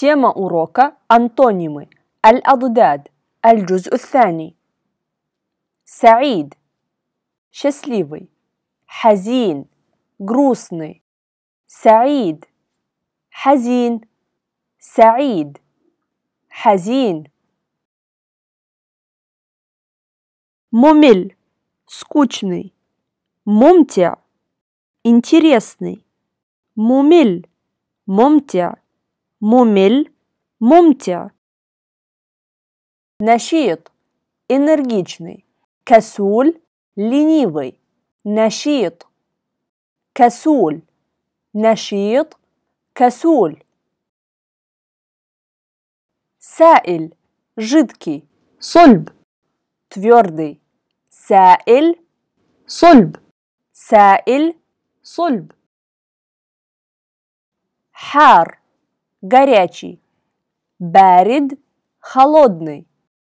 Тема урока – антонимы. Аль-Адудад. Аль-Джуз Уфани. Саид. Счастливый. Хазин. Грустный. Саид. Хазин. Саид. Хазин. Мумель. Скучный. Мумтя. Интересный. Мумель. Мумтя. ممل ممتع نشيط انرجيجني كسول لينيفي نشيط كسول نشيط كسول سائل جدكي صلب تفيردي سائل صلب سائل صلب حار – горячий, барид – холодный,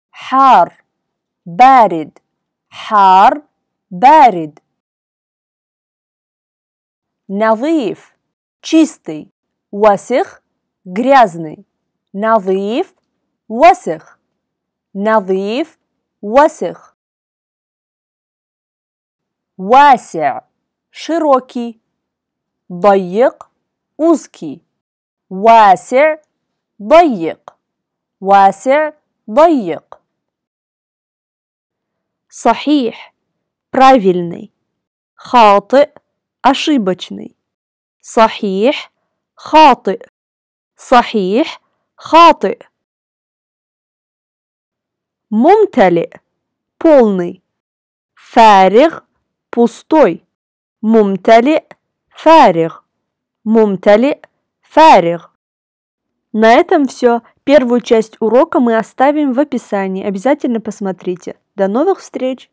хар – барид, хар – барид. Навыев – чистый, васих – грязный, навыев – васих, навыев – васих. Вася – широкий, байек, узкий. واسع ضيق واسع ضيق صحيح правильный خاطئ ошибочный صحيح خاطئ صحيح خاطئ ممتلئ полный فارغ пустой ممتلئ فارغ ممتلئ фариг. На этом все. Первую часть урока мы оставим в описании. Обязательно посмотрите. До новых встреч!